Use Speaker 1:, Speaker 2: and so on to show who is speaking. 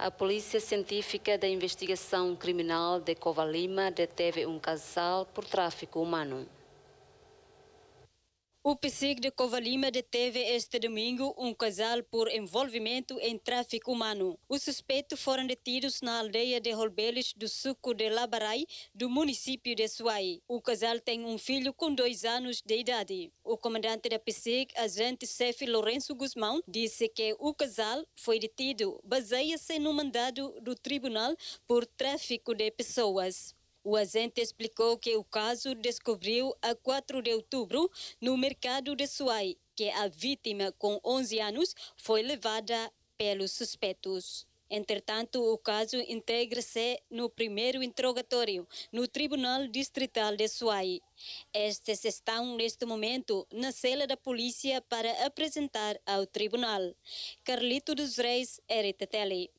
Speaker 1: A Polícia Científica da Investigação Criminal de Cova Lima deteve um casal por tráfico humano. O PSIC
Speaker 2: de Covalima deteve este domingo um casal por envolvimento em tráfico humano. Os suspeitos foram detidos na aldeia de Holbelis do Suco de Labarai, do município de Suai. O casal tem um filho com dois anos de idade. O comandante da PSIC, agente chefe Lourenço Guzmão, disse que o casal foi detido baseia-se no mandado do tribunal por tráfico de pessoas. O agente explicou que o caso descobriu a 4 de outubro no mercado de Suai, que a vítima, com 11 anos, foi levada pelos suspeitos. Entretanto, o caso integra-se no primeiro interrogatório no Tribunal Distrital de Suai. Estes estão, neste momento, na cela da polícia para apresentar ao tribunal. Carlito dos Reis, RTTL.